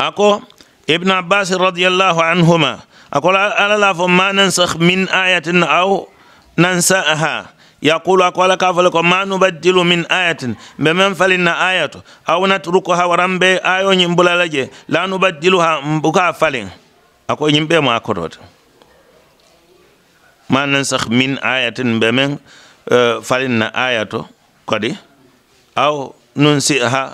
ako ibn abbas radiallahu anhuma ako ala la fo ma nansakh min ayatin aw nansaha yaqulu ako ala ka fole ko ma nubaddilu min ayatin mbe men falinna ayatu aw natruku waran warambe ayo ñin bulala je la ha mbuka falin ako ñin ma ko akkotote ma nansakh min ayatin mbe men uh, eh, falinna ayatu kodi aw nunsiha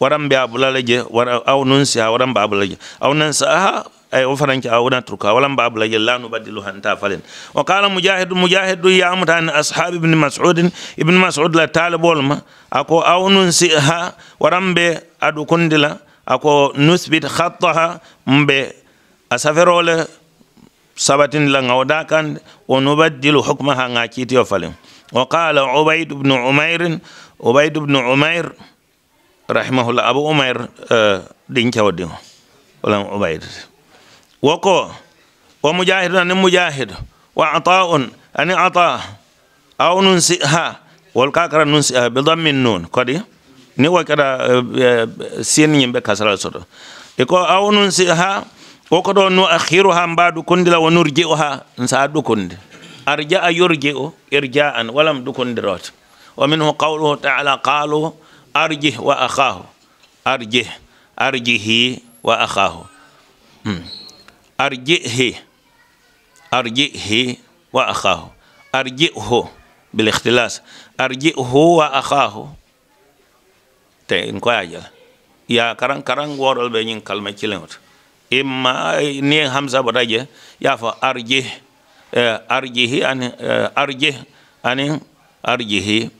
waran mbiya bulalaje wara aw nun si a waran babulaje aw nan sa aha ay o fananke awna turka walan babulaje la nu baddilu hanta falen o kala mujahid mujahid du yamutani ashab ibn mas'ud ibn mas'ud la talibol ma ako aw nun si ha waran be adu kundila ako nusbit khattaha mbe asaferole sabatin la ngawda kan o nu baddilu hukmaha ngakiti o falen o kala ubayd ibn umair ubayd ibn umair rahimahullah abu umair ɗin cawdin walam ubaydata woko wa mujahidun ani mujahid wa ata'un ani ata aw nun siha wol kakara nun siha be dammin nun kadi ni wa kada sen nyimbe kasala soto e ko aw nun siha woko do nu akhiruha mbadu kundila wa nurji'uha nsa dukundi arja'a yurji'u irja'an walam dukundirot wa minhu qawluhu ta'ala qalu أرجه وأخاه أرجه أرجه وأخاه أرجئه أرجئه وأخاه أرجئه بالاختلاس أرجئه وأخاه تين كواجل يا كران كران ورل بين كلمة كلمة إما ني همزة براجة يا فأرجه أرجه أن أرجه أن أرجه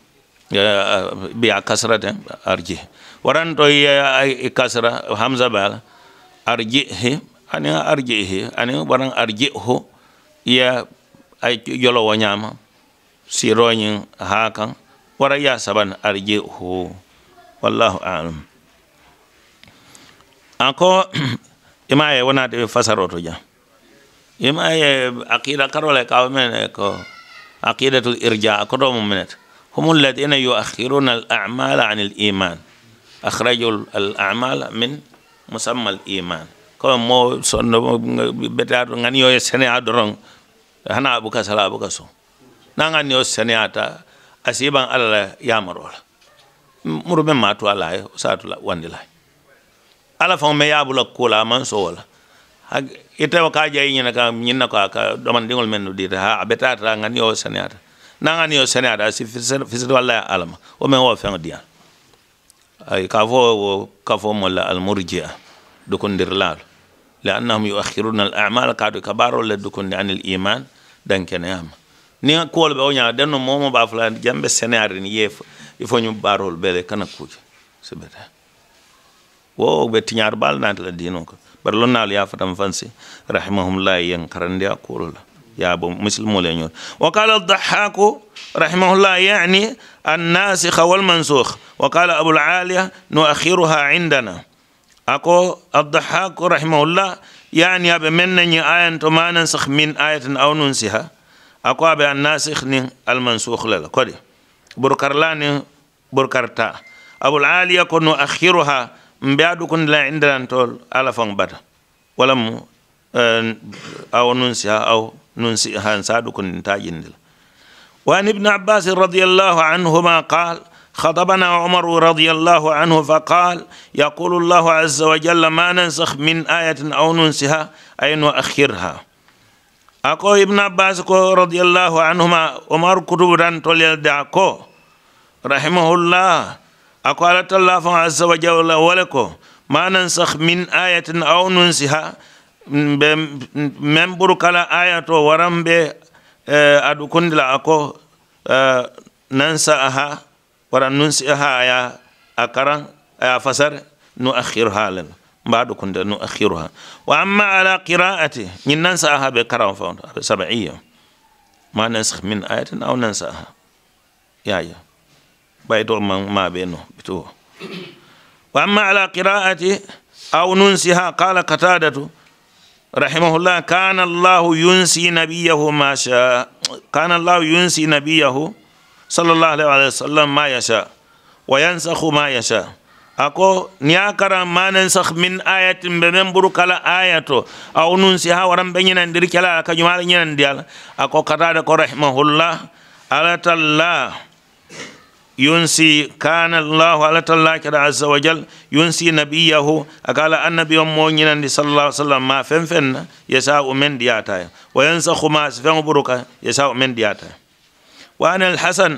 biya eh, kasra de arji waran to ya kasra hamza bala arjihi ani he ani waran ho, ya ay yolo wanyama siroñin hakan wara ya saban ho, wallahu a'lam ako imaye wona de fasaro to ja imaye akida karole kaw men ko aqidatul irja ko do menet هم الذين يؤخرون الأعمال عن الإيمان أخرجوا الأعمال من مسمى الإيمان كما مو سنو بدار غني يو سنيا درون هنا أبو كسلا أبو كسو نعن يو سنيا تا أسيبان الله يامرول مربي ما تو الله ساتو لا وان الله me ye a ابو kuo كولا من maŋ so wo la ite ka a jayi ñina ka ñiŋ na ko a ka domandiŋolu nanga niyo sene ada si fisir wala alama o men wo fen diya ay ka fo wo ka fo mo la al murji'a dukundir lal لأنهم يؤخرون الأعمال كادو كبارو لدكون عن الإيمان دان كان يام ني كول بو نيا دن مومو بافلا جامب سيناري ني يف يفونيو بارول بيلي كان كوج سبت wo be tiñaar baal naati la diinoo ko bari lon naal yaa fatam fansi rahimahum laa yen karandi a يا أبو مسلم ولا وقال الضحاك رحمه الله يعني الناسخ والمنسوخ وقال أبو العالية نؤخرها عندنا أكو الضحاك رحمه الله يعني أبي منني آية ما ننسخ من آية أو ننسها أكو أبي الناسخ المنسوخ لا كدي بركرلاني بركرتا أبو العالية كن نؤخرها مبيادو كن لا عندنا تول على فنبات ولم آه، أو ننسها أو ننسي هانساد نتاجين وعن ابن عباس رضي الله عنهما قال خطبنا عمر رضي الله عنه فقال يقول الله عز وجل ما ننسخ من آية أو ننسها أي نؤخرها أقو ابن عباس رضي الله عنهما عمر كتبران تولي دعكو رحمه الله أكو الله عز وجل ولكو ما ننسخ من آية أو ننسها ɓe men ɓuru kala aya to waran ɓe e aɗu kondila ako e, nan sa aha waran nun si aha aya a karan aya fasare nu akhiru ha lena mbaɗu kondila nu akhiru ha wa amma ala qiraati ñin nan sa aha ɓe karan fawno aɓe sabaiya ma nan sa min ayatin aw nan sa aha yaya ɓay to ma maɓe no ɓituwo wa amma ala qiraati aw nun si ha kala katadatu rahimahullah kana allahu yunsi nabiyahu masha kana allahu yunsi nabiyahu sallallahu alayhi wa sallam ma yasha wa yansakhu ma yasha ako niyakara manen sah min ayatin be men buru kala ayato aw nun si ha waran be nyinan dir kala ka jumala nyinan dial ako katade ko rahimahullah alatallah ينسي كان الله على الله عز وجل ينسي نبيه قال النبي مؤمن صلى الله عليه وسلم ما فن فن يساء من دياته وينسى خماس فن بركه يساء من دياته وأن الحسن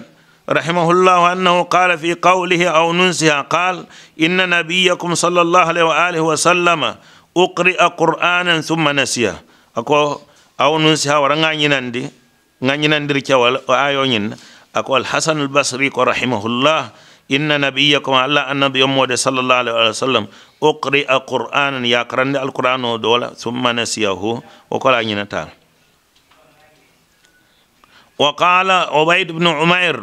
رحمه الله أنه قال في قوله أو ننسها قال إن نبيكم صلى الله عليه وآله وسلم أقرأ قرآنا ثم نسيه أكو أو ننسها ورا غانيناندي غانيناندي ركوا آيو ako alhasan albasri ko rahimahullah inna nabiyakum alla annabi yommode sallllahu alayhi wa sallam uqri'a qur'anan yakarande alquran o dola summa nasiyahu o kola ñinatala wa qala obayd bnu umair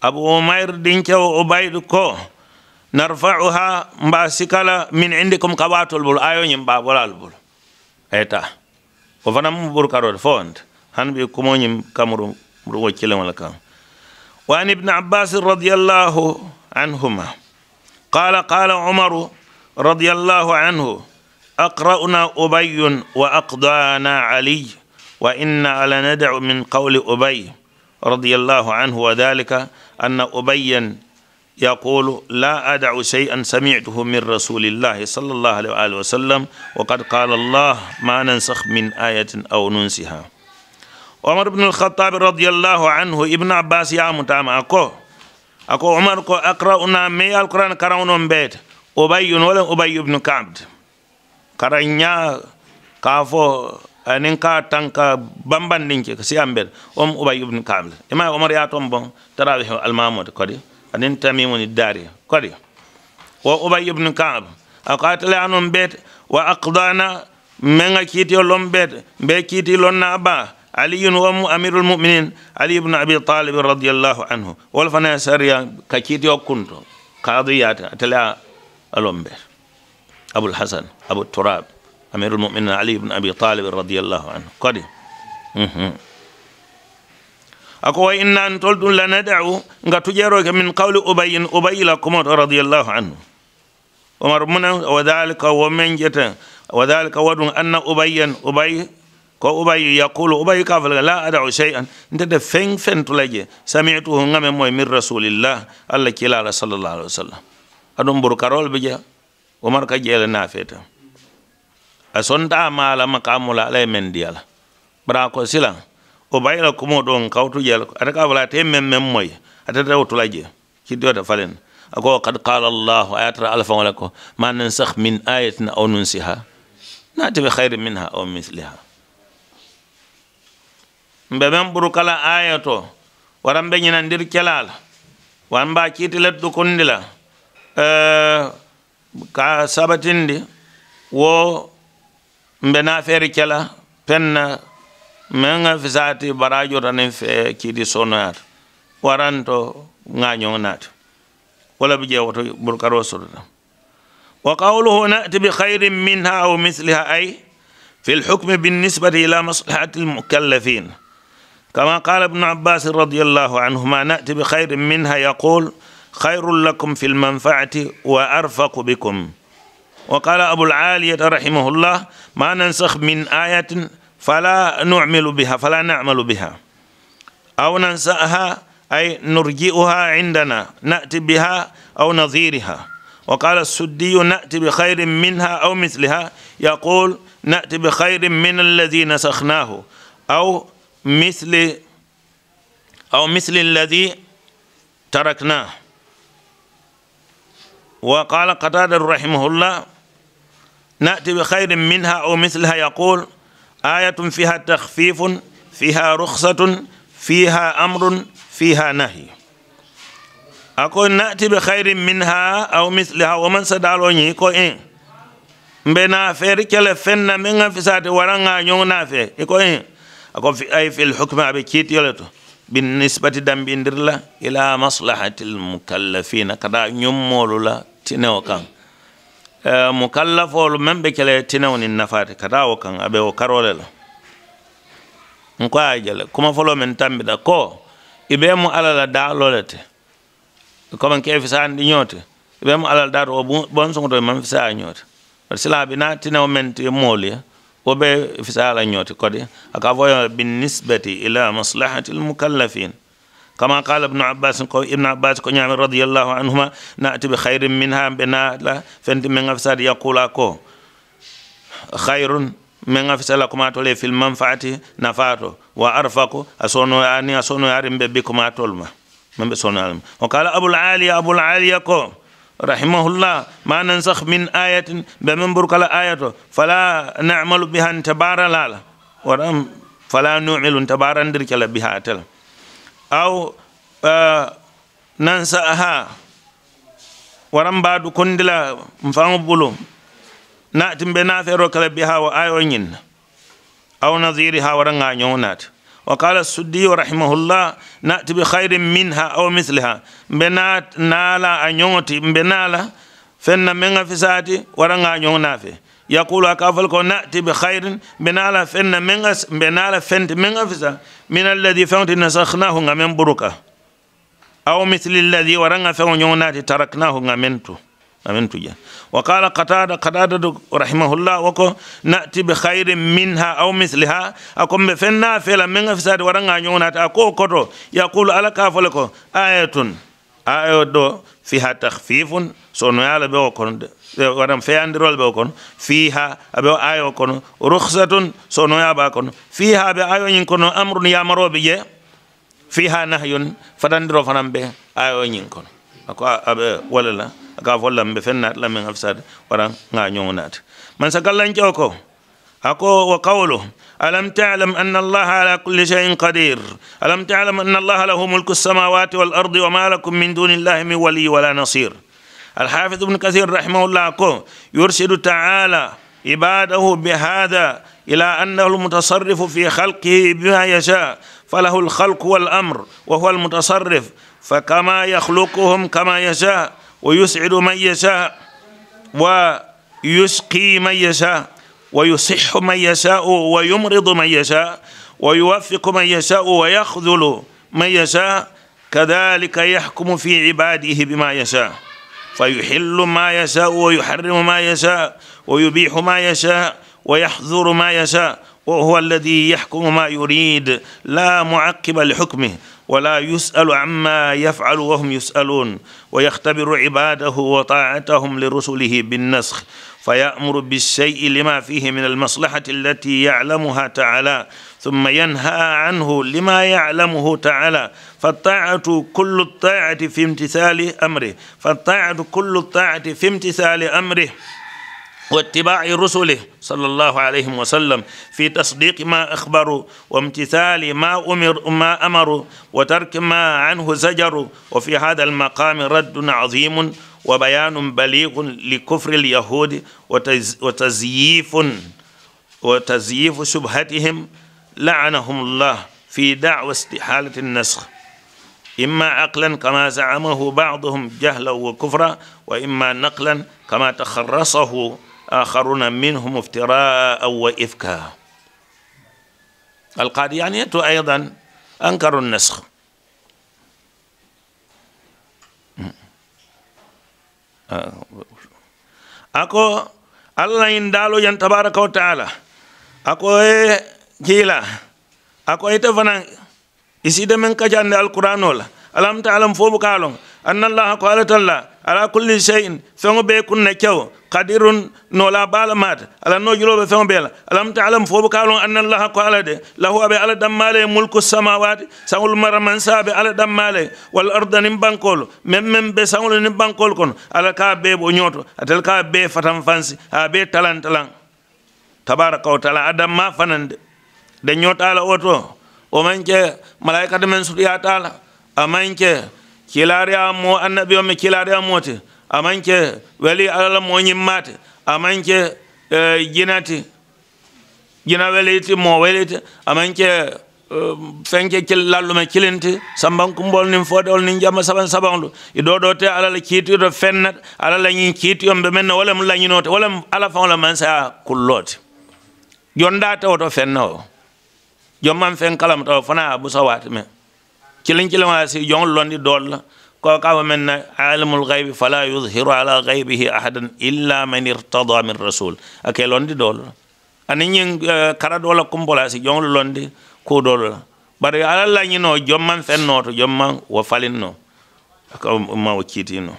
abu umair dinkewo obayd ko narfa'uha mba sikala min indikum kabatol bol ayoñin mbabolal bol eta o fana mu ɓur karode fo wonde han ɓe kumoñin kamurum كلام وعن ابن عباس رضي الله عنهما قال قال عمر رضي الله عنه أقرأنا أبي وأقضانا علي وإنا لندع من قول أبي رضي الله عنه وذلك أن أبيا يقول لا أدع شيئا سمعته من رسول الله صلى الله عليه وآله وسلم وقد قال الله ما ننسخ من آية أو ننسها omar ibnul khattabi radiallahu anhu ibnu abbas yamutama ako ako omar ko akrauna me alquran karawnon beete ubayyun wala ubayyu ibnu kabd karanya ka fo anin ka tanka bambandinke si ambel om ubayyu ibnu kabd ima omar yaton bon tarawih almamud kodi anin tamimuni dari kodi wa ubayyu ibnu kabd akatale anon beete wa aqdana menga kiiti o lon beete mbe kiiti lon na ba علي أمير المؤمنين علي بن أبي طالب رضي الله عنه والفنا سريا كتير يكونت قاضيات تلا ألومبر أبو الحسن أبو التراب أمير المؤمنين علي بن أبي طالب رضي الله عنه قد أكو إن أن تلدن لندعو نتجرك من قول أبي أبي لكم رضي الله عنه ومرمنا وذلك ومن جت وذلك ود أن أبي أبي ko ubay yaqulu ubay kafal la adau shay'an nte de feng feng to laje sami'tu hu ngame moy mir rasulillah alla kila la sallallahu alaihi wasallam adum bur karol be je umar ka jela na feta asonta mala maqamula alay men diala bra ko sila ubay la kumo don kawtu jela ada ka wala te mem mem moy ada taw to laje ci dota falen ako qad qala allah ayatul alfa wa lakum man nansakh min ayatin aw nunsiha na tibi khairin minha aw mithliha mbe men ɓuru kala aya to waran ɓe ñinandir kelal wan mba kiitilet dukundila e, ka sabatindi wo mbe naferi kela penna men a fisati barajo tanin fe kiiti sonoyata waran to ŋañoŋonaati wala bi jee woto burkaro sotota wa qawluhu nati bi xayrin minha aw misliha ay fi lhukme binisbati ila maslahati lmukallafina كما قال ابن عباس رضي الله عنهما نأتي بخير منها يقول خير لكم في المنفعة وأرفق بكم وقال أبو العالية رحمه الله ما ننسخ من آية فلا نعمل بها فلا نعمل بها أو ننسأها أي نرجئها عندنا نأتي بها أو نظيرها وقال السدي نأتي بخير منها أو مثلها يقول نأتي بخير من الذي نسخناه أو مثل أو مثل الذي تركناه وقال قتادة رحمه الله نأتي بخير منها أو مثلها يقول آية فيها تخفيف فيها رخصة فيها أمر فيها نهي أقول نأتي بخير منها أو مثلها ومن سدالوني يقول إيه فيركل فن من فسات ورنا يونا في يقول إيه. أقول في أي في الحكم أبكيت يلتو بالنسبة دم بندرلا إلى مصلحة المكلفين كدا نمول لا تنو كان آه، مكلف أول من بكلا تنو النفات كدا وكان أبي وكرول لا مقاعد أجل كم فلو من تام بدا كو إبهم على لا لولت كم كيف سان دنيوته إبهم على دار وبون سونتو من فسان دنيوت بس لا بنا تنو من تي تموليه وبي في سالة نيوتي كودي اكا أكافويا بالنسبة إلى مصلحة المكلفين كما قال ابن عباس كو ابن عباس كو نعم رضي الله عنهما نأتي بخير منها بنا لا فانت من أفساد يقول أكو خير من افساد لكما تولي في المنفعة نفاته وأرفق أصونو أني أصونو يارم يعني، يعني بكما تولما من بصونو يعني. وقال أبو العالي أبو العالي كو rahimahullah ma nan sah min ayatin ɓe min mburkala aya to fala namalu bihan tabaralala waɗan fala numilum tabarandir kela biha tela aw uh, e, nan saha waɗan mbadu kondila fao ɓulu natin ɓe nafero kela biha wo ayo ñinna aw nasiri ha waɗa ga ñownata wa qala suddiyo rahimahullah nati bi hayrin minha aw misliha mbe naala a ñoŋoti mbe naala fenna meŋa fisaati waranga ñoŋ naafe yaqulu a kafal ko nati bi hayrin mbe naala fenna meŋa mbe naala fente meŋa fisa min alladi feŋti nasaknahu ŋa meŋ buruka aw misli lladi waranga feŋo ñoŋ naati taraknahu ŋa meŋ tu امين tuja وقال قتادة قتادة رحمه الله وكو نأتي بخير منها أو مثلها أكم بفنا فلا من فساد ورنا يونات أكو كتو يقول على كافلكو آية آية دو فيها تخفيف سونو يالا بيوكون ودم فيان رول بيوكون فيها أبيو آية وكون رخصة سونو يابا كون فيها بآية ينكون أمر يامرو بيه فيها نهي فدندرو فنان بيه آية ينكون أكو أبي ولا لا aka fo lambe fen nat lamen hafsad wara nga nyownat man sa gallan ko أكو وقوله ألم تعلم أن الله على كل شيء قدير ألم تعلم أن الله له ملك السماوات والأرض وما لكم من دون الله من ولي ولا نصير الحافظ ابن كثير رحمه الله أكو يرشد تعالى عباده بهذا إلى أنه المتصرف في خلقه بما يشاء فله الخلق والأمر وهو المتصرف فكما يخلقهم كما يشاء ويسعد من يشاء ويسقي من يشاء ويصح من يشاء ويمرض من يشاء ويوفق من يشاء ويخذل من يشاء كذلك يحكم في عباده بما يشاء فيحل ما يشاء ويحرم ما يشاء ويبيح ما يشاء ويحظر ما يشاء وهو الذي يحكم ما يريد لا معقب لحكمه ولا يسأل عما يفعل وهم يسألون ويختبر عباده وطاعتهم لرسله بالنسخ فيأمر بالشيء لما فيه من المصلحة التي يعلمها تعالى ثم ينهى عنه لما يعلمه تعالى فالطاعة كل الطاعة في امتثال أمره فالطاعة كل الطاعة في امتثال أمره واتباع رسله صلى الله عليه وسلم في تصديق ما أخبروا وامتثال ما أمر ما أمروا وترك ما عنه زجروا وفي هذا المقام رد عظيم وبيان بليغ لكفر اليهود وتزييف وتزييف شبهتهم لعنهم الله في دعوى استحالة النسخ إما عقلا كما زعمه بعضهم جهلا وكفرا وإما نقلا كما تخرصه آخرون منهم افتراء وإفكا القاديانية أيضا أنكروا النسخ أكو الله يندالو ين تبارك وتعالى أكو إيه جيلا أكو يتفنى إيه إسيد من كجان القرآن ألم تعلم فوق قالوا أن الله قالت الله ala kulli cheyin feŋo bee kuŋ ne kew kadirun no la baala maata alaŋ no juloo be feŋo bee la alam ta alam foobu kaa loŋ annan laha ko ala de lahu abe ala dammaale e mulku samawaati saŋolu maramansaa be ala dammaale wal arda niŋ bankoolu meŋ meŋ be saŋolu niŋ bankoolu kono ala kaa bee bo ñooto atelu kaa bee fatan fansi a bee talaŋ talaŋ tabaraka wa taala a dammaa fanaŋ de de ñootaa la wo to wo maŋ ke malayikata meŋ sutuyaataa la a maŋ ke kilaari amo annabi o mi kilaari amote amanke weli alala moñimmate amanke e, jinati jina weliti mo welite amanke e, fenke lallume kilinti sambankumbol nin fode ol nin jamma saban sabanlu i ɗoɗote alala kiituto fennat ala lañin kiituyomɓe men ne wolem lañinote wolem ala fa ola mansaya kullote jonda tewoto fenna o jommam fen kalam tawa fona a busawate men cilin cilmaasi jon londi dolla ko kawa men na alimul gaybi fala yudhiru ala gaybihi ahadan illa man irtada min rasul ake londi dolla ani ñin kara dola kumpolasi jon londi ku dolla bari ala la ñino jomman fennoto jomman wa falinno aka ma wa kiitino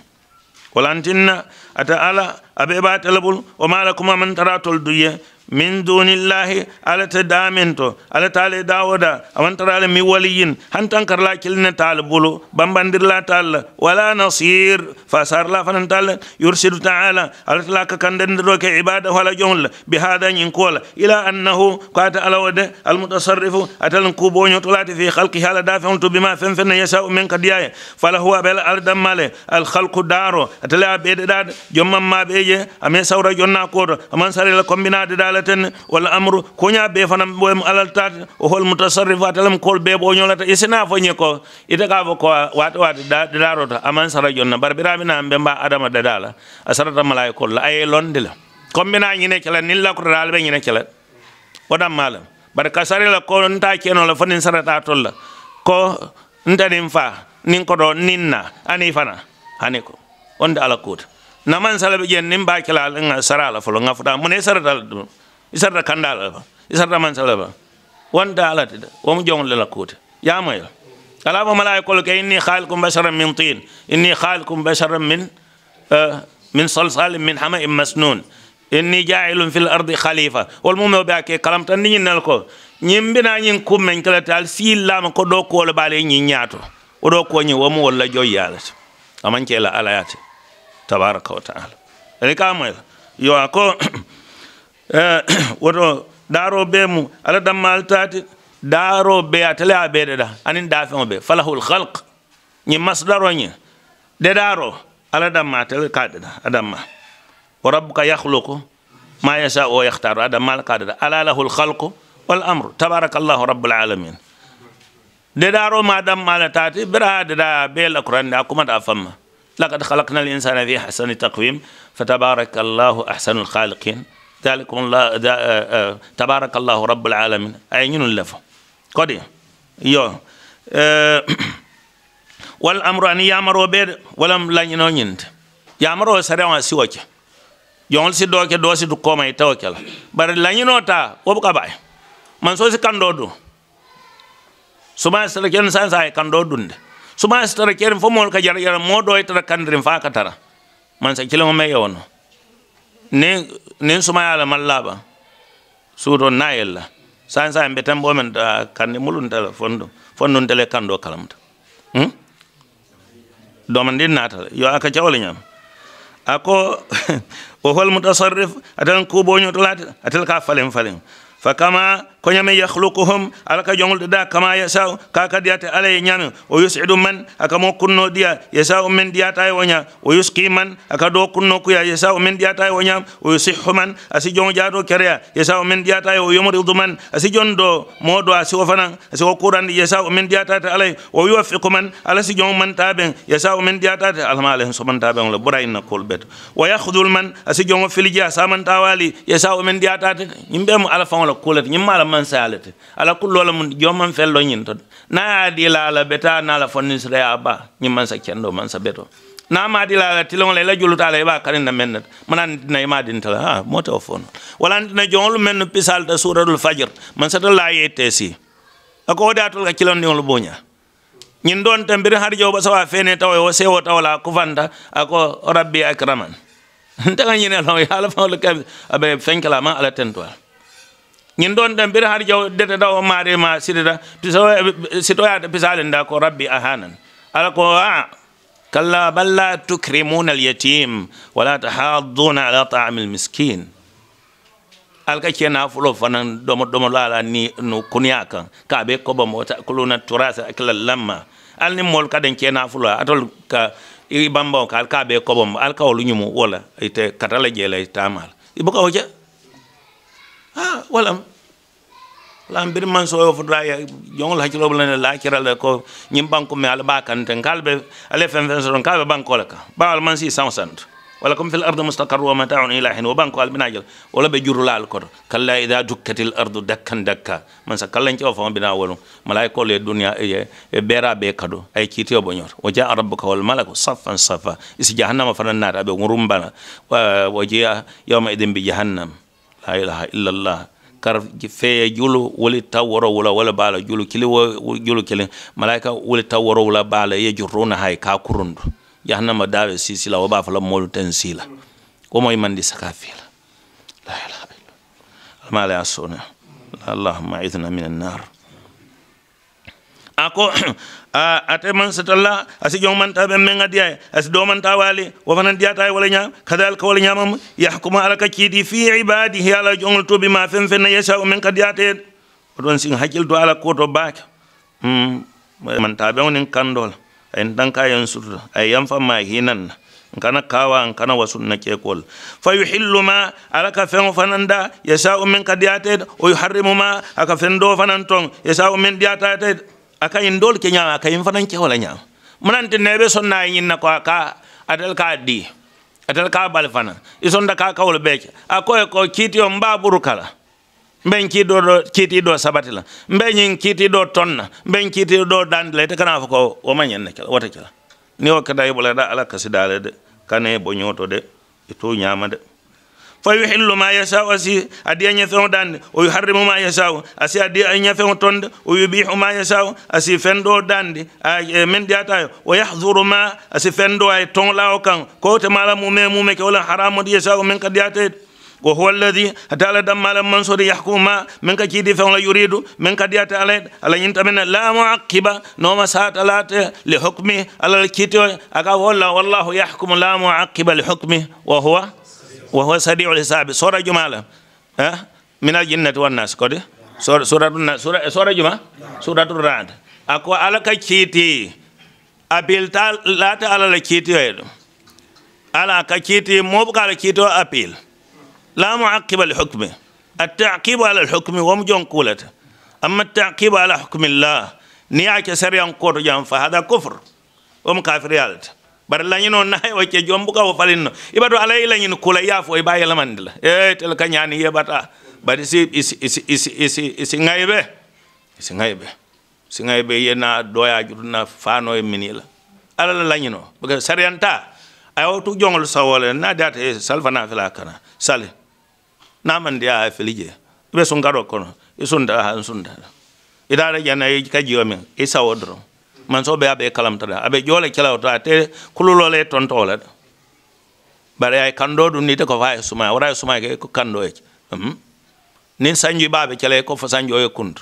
walantinna ata ala abe ba talabul o mala kuma man taratol duye min dunillahi ala ta damin to ala ta ala dawoda awantara ala mi waliyin hantan karla kilne tal bulu bambandirla tal wala nasir fasarla fanan tal yursidu ta'ala ala ta ka kandandiro ke ibada wala jonla bi hada nyin kola ila annahu qata ala wada al mutasarrifu atal kubonyo tulati fi khalqi hala dafa'un tu bima fan fan yasha min kadiyaya fala huwa bal al damale al khalqu daro atala bedada jomma mabeje ame sawra jonna ko aman sare la kombinade dal ñoleten walla amru koña be fana ɓoyem alal tat o hol mutasarrifat alam kol be ɓo ñolata e sina foñe ko ite ka fo ko wate wate darota aman sara jonna bar ɓiraminam ɓe mba adama dadala a sarata malay kolla aye londe la comme bina ñine kelat nin lakotoɗaala ɓe ñine kelat o ɗammalam bare ka sari la ko nta kenola fo nin sarata tolla ko ntanin fa nin koɗo ninna ani fana hani ko onde ala naman salaɓe ƴen nin mbakela sara ala folo gafuɗa mune sarata isarta kanndaala ba isarta mansala ba wonta alata de womo jongolela kuute yamoyo ala fo malaa kolo ke inni xaalikum basaran min tin inni xaalikum basaran min eh, min solsalim min hama in masnun inni jailum fil ardi xalifa wol mum o ɓea ke kalam tan ni ñinnel ko ñin mbina ñin kummeñ kela te al siillama ko ɗo koole baale e ñin ñaato o ɗo koñi womo wolla joyyaalata amancela alayate tabaraka wa taala eni kamoyo yowa ko woto daaro be mu ala dammal taati daaro be atale a be deda anin dafeŋo be falahul halq ñiŋ masdaro ñe dedaaro ala damma atale ka deda a damma wa rabbuka yahluku ma yasa o yahtaru a damma ala ka deda ala lahul halqu wal amru tabarakallahu rabbul alamin dedaaro ma damma ala taati bira deda be la kurande a kumata a famma لقد خلقنا الإنسان في أحسن تقويم فتبارك الله أحسن الخالقين talikumla tabarakallahu rabbil alamin a ye ñinun le fo kodi yo wal amru ani yamaro be de walam lañino ñinte yamaro sarewa siwo ke joŋol si doo ke doo si du kooma i tewo ke la bari lañinoo taa wo buka baye man soo si kandoo du suma sitara kerin san saa ye kandoo dunde suma sitara kerin fo moolu ka jara jara moo doo itara kandirin faa ka tara man sa kiliŋo me yewo no nin nin sumayala mallaba suuto nayel la san san be tambo men da kanni mulun tal fondo fondo tele kando kalamta hmm do man din natal yo aka jawli nyam ako o hol mutasarrif atan ko bonyo tolat atal ka falen falen fa kama ko ñame yahlukuhum ala ka jongoɗeɗa kama yasau ka kadiyate ala e ñame o yusidu man aka mo kunno ɗiya yasau men ɗiyata e woña o yuski man aka do kunno kuya yasau men ɗiyata e woñam o yusihu man asi jon jaato kereya yasau men ɗiyata e o yomridu man asi jon do moɗo asi o fanan asi o kurande yasau men ɗiyatate alay o yuwafiku man ala si jon man taɓen yasau men ɗiyatate alama ala hen somantaɓen la ɓura inna kol ɓeto wa yahdul man asi jon o filiji a samantawali yasau men ɗiyatate yimɓe mo ala fan ola kulete ñimma man salete ala kullola mun joman fello nyin to na adi la la beta na la fonni sre aba nyi man sa kendo man sa beto na ma adi la la tilon la juluta la ba na men man na ma din tala ha mota fon wala na jongol men pisal ta fajar, fajr man sa la yetesi ako datul ka kilon ni bonya nyin don tambir har jawba sawa fene taw yo sewo tawla ku fanta ako rabbi akraman ntanga ñine lo ya la fa lo kam abe fenkala ma ala tentwal ñin ɗon ɗen mbira har jaw dede ɗa o maare ma sitata sito yaade pisale nda ko rabbi ahanan ala ko a kalla bal la tukrimuna alyatim wala tahadduna ala taami almiskin alka kena fulo fanan domo domo lala ni no kunya kan ka be ko ba mota kuluna turasa akla lamma alni mol kaden kena fulo atol ka i bambaw ka alka be ko bom alka wolu nyumu wala ite katala jela itamal ibuka hoja ha ah, walam la bir man so yo fudra ya jongol hakilo bla la kirala ko nyim banko me ala bakan tan kalbe ale fen fen so kalbe banko la ka ba man si sans sant wala kum fil ardi mustaqarru wa mata'un ila hin wa banko al minajal wala be jurula al kor kalla idha dukkatil ardu dakkan dakka man sa ci bina wolu malaiko le dunya e, e bera be kado ay kiti bo bonyor wa ja'a rabbuka wal malaku saffan safa isi jahannama fanan nata be ngurumbana wa wa yawma idin bi jahannam la ilaha illallah kar feye julu wuli ta woro wula wala bala julu kili wo julu kili malaika woli taw woro wula bala ye jurruna hay ka kurundu jahannama dawe sisila wo ba fala molu ten sila ko moy mandi saka fila la ilaha illallah mala yasuna اللهم اعذنا من ako a ah, ate man satalla asi jong man tabe men ngadiya asi do man tawali wa fanan diata wala nya kadal ko wala nyamam yahkuma alaka kidi fi ibadihi ala jong to bi ma fen fen yasha men kadiyate don sing hakil do ala koto to bak hmm man tabe onin kandol en dan yon sutu ay yam fa ma hinan kana kawa nkana wasunna kol fa yuhillu ma alaka fen fananda yasha men kadiyate o yuharrimu ma aka fen do fanan ton yasha men diyata yin dol ke aka yin fanan ke wala nyaama manante nebe na yin na ko aka adal ka di adal ka bal fana da ka ka wol be a ko kiti on ba burukala mben ki do do kiti do sabati la mben yin kiti do tonna mben kiti do le te kana ko o nyen ne kala wata kala ni o kada yobula da ala kasidale de kane bo nyoto de ito nyaama de فيحل ما يشاء أسي أدي أن يفهم دان ويحرم ما يشاء أسي أدي أن يفهم تند ويبيح ما يشاء أسي فندو دان من دياتا ويحظر ما أسي فندو أي تون لاو كان كوت مالا مومي مومي كولا حرام دي يشاء من كديات وهو الذي تعالى دم على منصور يحكم ما من كيد فلا يريد من كديات على على من لا معقب نوم سات على لحكمه على الكيت أقول والله يحكم لا معقب لحكمه وهو وهو سريع الحساب سورة جمالة أه؟ من الجنة والناس كده إيه؟ سورة سورة سورة سورة جمعة سورة الرعد أكو على كشيتي أبيل تال لا تعالى كشيتي أيضا على كشيتي مو بقى لكيتي أبيل لا معقب الحكم التعقيب على الحكم ومجون قولته أما التعقيب على حكم الله نياك سريع قرجان فهذا كفر ومكافر يالته la bari lañino nayi o ce bu ka o falinno ibato alay la lañini kula yaafo i b'a yelamandi la e tel ka ñaani yebata bari si isi isi isi isi isi ŋayi be ngaybe ŋayi be si ngaybe ye na doya jur na faano e mini la ala la lañino bu que sariyanta ay wa tu jongol sa le na dat e salfa na fila kana sale na mandi a ye be sun garo be sunkaro kono i da han sunta ita ala jana e ka jiyo min i sawo doroŋ manso be abe kalam tada abe jole kala ota te kululo le ton to la bare ay kando dun nite ko fay suma wara suma ke ko kando e hmm nin sanju babe kele ko fa sanji e kuntu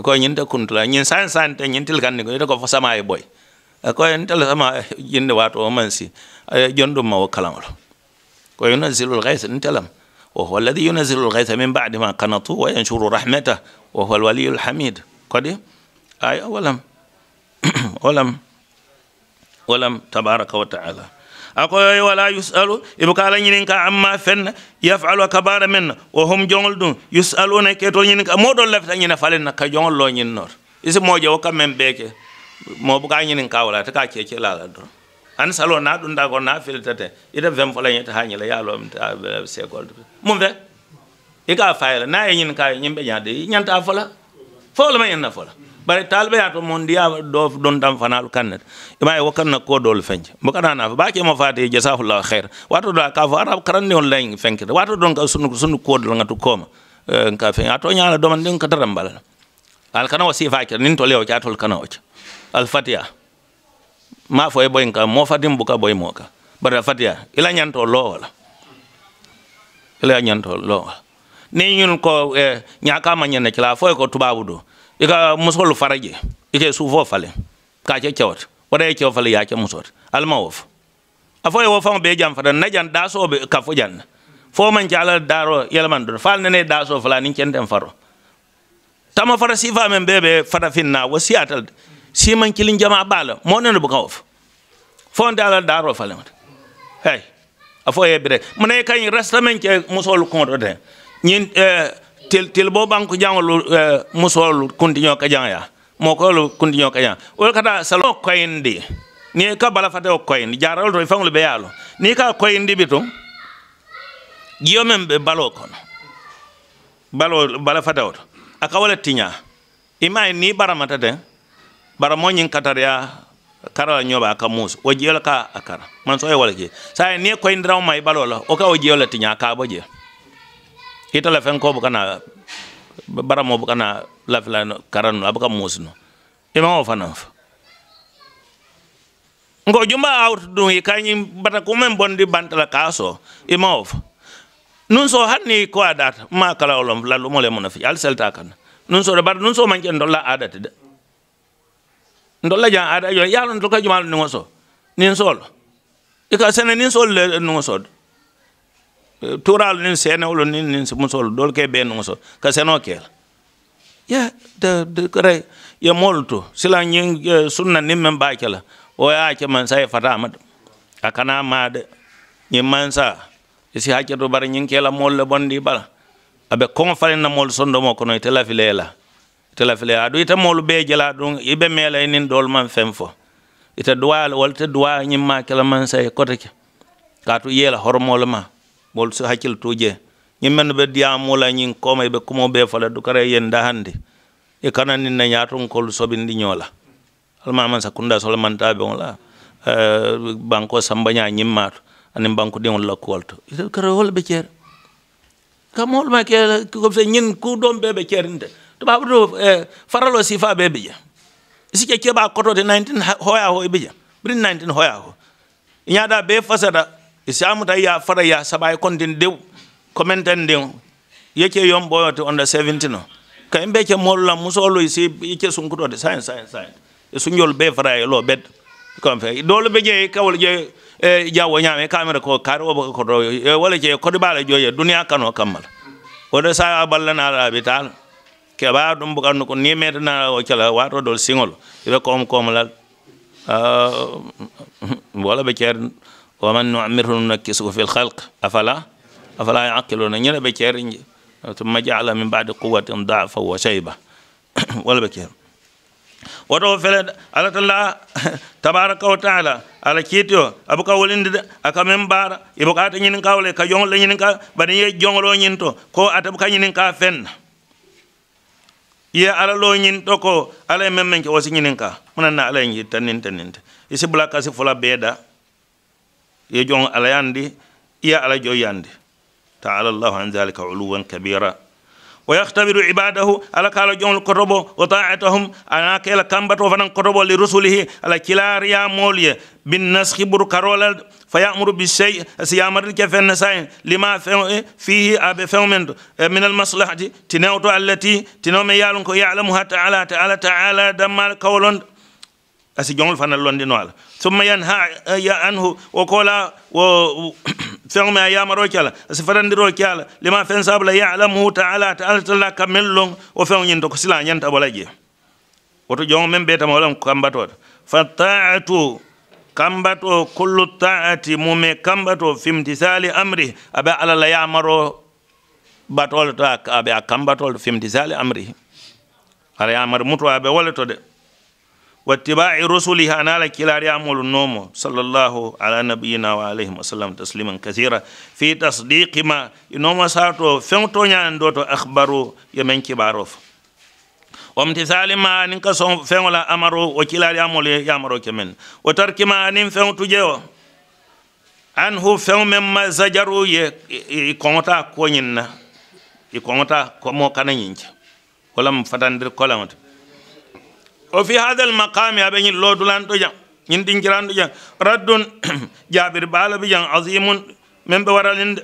ko nyin te kuntu la nyin san san te nyin til kan ni ko fa sama e eh, boy ko en tel sama jinde wato man si eh, jondum ma o kalamolo ko yuna yunazilul ghais en telam وهو الذي ينزل الغيث من بعد ما قنطوا وينشر رحمته وهو الولي hamid قد ay awalam olam olam tabaraka wa taala ako yoy wala yusalu ibukala kala ka amma fenna yafalu a kabara men o hum jongol dun yusalu ne keto ñinin ka moɗol lafita ñina falenna ka jongol lo nyin nor isi moje wo kam men beke mo buka ñinin ka wala ta ka la la don an salo na dun da go na fil tete ida vem fola nyeta ha nyila ya ñila yalom ta sekol mum e ka fayla na e ñin ka ñimɓe ñade ñanta fola fo lama ñinna fola bare talbe ya to mondiya do don dam fanalu kannet ima e wakan na ko dol mo kana na ba ke mo faati jazakallahu khair wato do ka fa arab karan ni online fenkete wato don ka sunu sunu ko dol ngatu koma ka eh, fen to nyaala do man din ka tarambal al kana wasi fa ke nin to lewo ja tol kana ocha al fatiha ma fo e boy ka mo fatim buka boy mo ka bare fatiha ila nyanto lo wala ila nyanto lo ni ñun ko e eh, nyaaka ma nyene kila fo ko tubabu do i ka musolu faraje i ka sufo fale k'a kɛ cɛwot wara ye cɛw fale y'a kɛ musot alma wo fo a fɔ ye wo faŋo bee janfata na jan daaso be ka fo janna fo man ca ala daaro yɛlɛman doro faal ne ne fala ni kenten faro tama fara sifa men bee be fatafin na wo siyatal siman kilin jama baala moo nene buka wo fo fo nte ala daaro fale mata hey a fɔ ye bire mune kañ rasta men ke musolu konto de ñin eh, til til bo banko jangol eh, musol kuntinyo ka janga mo ko kuntinyo ka janga o kata salo ko indi ni ka bala fate o indi jaral to fangol be yalo ni ka ko indi bitu giyo mem be balo kono balo bala fate o aka wala tinya ima e ni baramata de baramo nyin kataria kara nyoba ka mus o jiyola ka akara man so e wala ke sa e ni e koyndira o mai balo la o ka o jiyola tinya ka bo boje itala fen ko bukana baramo bukana lafila karanu abuka musno ima o fana fa ngo juma out dun i kanyi bata kumen bondi bantala kaso ima o fa nun so hanni ko adat ma kala olom la lalu mole fi al selta kan nun so bar nun so manke ndolla adat de ndolla ja adat yo yalon to ka juma nun so nin sol ika sene nin sol le nun so tural nin senewlo nin nin musol dol ke be no so ka seno kel ya de de kare ya molto sila nyin sunna nin men ba kala o ya ke man sai fata amad akana ma de nyin man sa isi hakke to bar ke la mol le bondi bala abe kon falen na mol sondo mo kono itela filela itela filela adu ita mol be jela dun ibe mela nin dol man femfo ita duwa wal ta duwa nyin ma kala man sai kotake katu yela hormol ma bol su mol so hakkiltuje ñimmen ɓe ndiyam mula ñin komay be kumo ɓe fala kare yen da hannde e kana ni na ñatu ko lu sobin di ñola al sa kunda sol man ta e, be wala euh banko samba ñi ñimmato ani banko de wala ko lakkuwol to kara holɓe ceere kam ma ke ko se ñin ku dom be be cer nde to ɓaɓa do e, faralo sifa be be si ke ke ba koto de 19 hoya ho e be je bi 19 hoya ho nya da be fasada isamuta ya fara ya sabai kontin dew commenten de yake yom boyo to under 17 no ka imbe ke molla musolo isi yake sun kudo de science science science sun yol be fara lo bed kon fe dole be je kawol je e jawo nyame kamera ko karo ko do e, wala je ko dibala joye duniya kano kamal wada sa ballana rabi tal ke ba dum bukan ko ni metna o kala wato dol singol ibe kom kom la ah, wala be wa man nu'mirhu nunakkisuhu fil khalq afala afala yaqiluna ñene be cer thumma ja'ala min ba'di quwwatin da'fa wa shayba wala be cer woto fele ala talla tabaraka wa taala ala kiitio abuka wolinde aka men baara ibuka ata ñinin ka wala ka jongol ka ye nyin to ko ata ka ñinin ka fen ye ala lo nyin to ko ala men men ke wosi nyinin ka munanna ala nyi tanin tanin isi si fula beda يجون على يندي يا على جو يندي تعالى الله عن ذلك علوا كبيرا ويختبر عباده على قال جون القرب وطاعتهم انا كلا كم بتو فنن قرب لرسله على كلاريا موليه بالنسخ بركرول فيامر بالشيء سيامر لك في النسائن لما فيه اب فهمند من المصلحه تنوت التي تنوم يالكو يعلمها تعالى تعالى تعالى دمال قولند asi jongol fana londino ala yan ha ya anhu wo kola wo feŋo me a yamaro ke ala asi farandiro ke ala lima feŋ sabula yalamuhu taala ta ala tala kamel loŋ wo feŋo ñinto ko sila ñanta bola je woto jongo meŋ beetama wo loŋ kambatoto fa taatu kambato kullu taati mume kambato fi imtisali amri abe ala la yamaro batol to abe a kambatol fi imtisali amri ala yamar mutu abe wole to de واتباع رسله أنا لك إلى أمول النوم صلى الله على نبينا وعليه وسلم تسليما كثيرا في تصديق ما إنما ساتو فنتو يندوتو أخبرو يمن كباروف وامتثال ما نك فنولا أمرو وكلا أمول يأمرو كمن وترك ما نم فن تجو أنه فن مما زجرو يكونتا كونينا يكونتا كمو كانينج ولم فتندر كلامته o fi hadal maqami aɓe ñin lodulanɗo jam ñin ɗinkiranɗo jam raddun jaɓir baalaɓe jam asimun min ɓe waralinde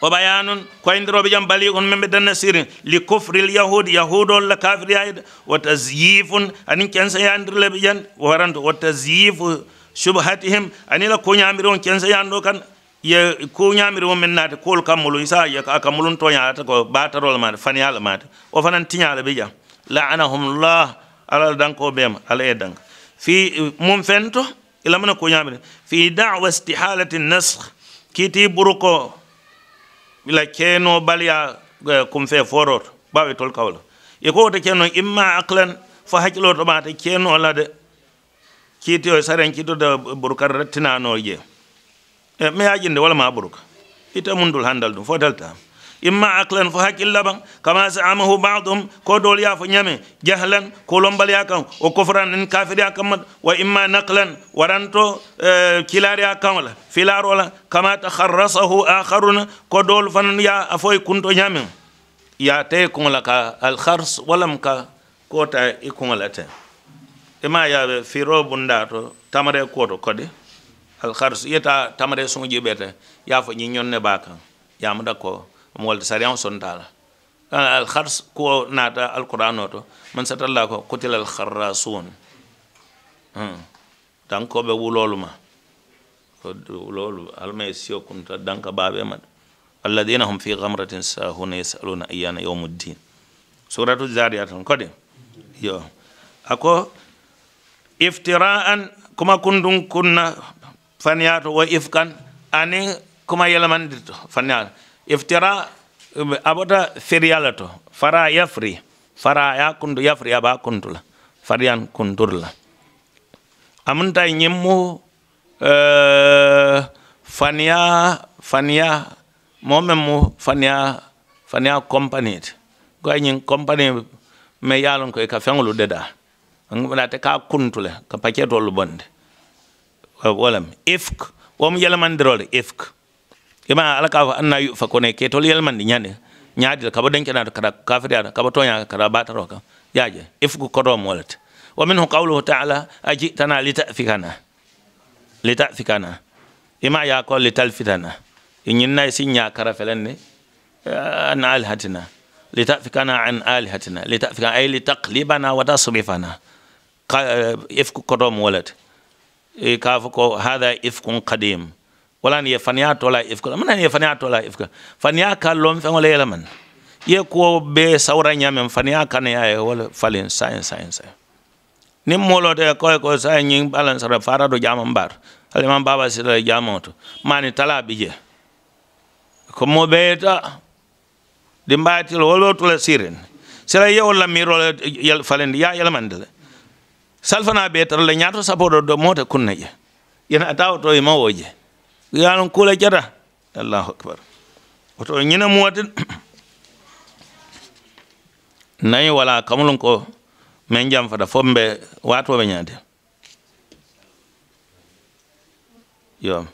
o ɓayanun koyndiroɓe jam bali on min ɓe danna sirin li kofril yahude yahudol la kafir yayde wo tasyifun anin kensa yandirleɓe jan waranto wo tasyifu subhati him anila kuñamiri on kensa yanɗo kan ye kuñamiri on min naate kuol kammolu sa a kammolun toñalata ko batarola mate fanialo mate o fanan tiñala ɓe jam laanahum llah alal danko bema ala e danka fi mum fento ilamana ko ñamire fi dawa istihalati nasr kiti buruko la keno balya e, kum fe foroto bawe tol kawla e ko wote keno imma aklan fa to mate keno la de kiti o saren kito da burukar rattinano je e me yajinde wala ma buruka ita mundul handal dum fo daltama imma aklan fo hakkilla ban kama sa'amahu ba'dhum ko dol ya fo nyame jahlan ko lombal ya kan o kofran en kafir ya kam wa imma naqlan waranto kilari ya kan la filaro la kama takharrasahu akharuna ko dol fan ya afoy kunto nyame ya te ko la ka al khars walam ka ko ta ikon la ta ima ya firo bunda to tamare ko to kode al khars yeta tamare sun jibete ya fo nyon ne bakan ya mu da moolde sariyan sontaala alhars ko naata alquran o to man satalla ko kutilal harrasun dankoɓe wulolu ma ko wulolu almaye siyo kunta danka baaɓe maɗa alladina hum fi gamratin sahuna yasaluna ayana yawmuddin suratu zaria tan kode yo ako iftira'an kuma kundun kunna faniyato wa ifkan ani kuma yelamandirto faniyato iftira um, abota feriyala to fara yafri fara ya kundu yafri aba kundula fariyan kundurla amunta nyimmu uh, fania fania momen fania fania company go nyin company me yalon ko ka fenglu deda ngona te ka kuntule ka paketo lu bonde wolam ifk wom yelamandrol ifk kema alaka ka anna yu fa kone ke tol yel mandi nyande nyaadi ka ba denke na kada kafiri ya ka ba tonya kada bata roka ka yaje ifku kodo molat wa minhu qawluhu ta'ala aji tana ajitana litafikana litafikana ima ya ko litalfitana inyinna sinya kara felenne an alhatina litafikana an alhatina litafikana ay litaqlibana wa tasrifana ifku kodo molat ka fa ko hada ifkun qadim wala ni fania tola ifka mana ni fania tola ifka fania ka lom fe ngole man ye ko be sawra nyame fania ka ne ay wala falin sain sain ni molo de ko ko sain ning balance ra fara do jama mbar ale man baba si do jama to mani tala bi je ko mo be ta dimbati lo to la siren sira yew la miro yel falen ya man de salfana be tar la nyato sabodo do mota kunna ye yena tawto e mawoje ya non kuule jata allahu akbar oto ñina muwaten nayi wala kamulun ko min jam fata fo mbe watoɓe ñaade yom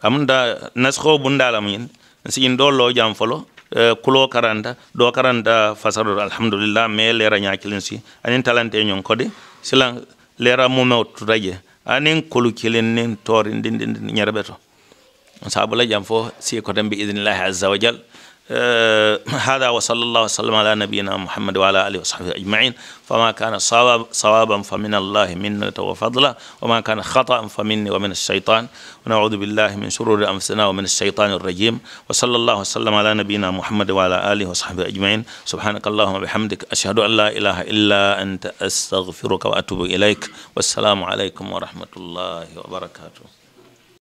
amunda naskoo bundalam yin si in ɗoo loo jam folo e, kuloo karanta ɗoo karanta fasado alhamdoulillah mais lera ñakilin si anin talante ñon kode silan lera mumew tutaje anin kolu kilin nin toorin din din din ñerɓe to صاحب الله جنفه سيكون بإذن الله عز وجل آه هذا وصلى الله وسلم على نبينا محمد وعلى اله وصحبه اجمعين فما كان صواب صوابا فمن الله منة وفضلا وما كان خطا فمني ومن الشيطان ونعوذ بالله من شرور انفسنا ومن الشيطان الرجيم وصلى الله وسلم على نبينا محمد وعلى اله وصحبه اجمعين سبحانك اللهم وبحمدك اشهد ان لا اله الا انت استغفرك واتوب اليك والسلام عليكم ورحمه الله وبركاته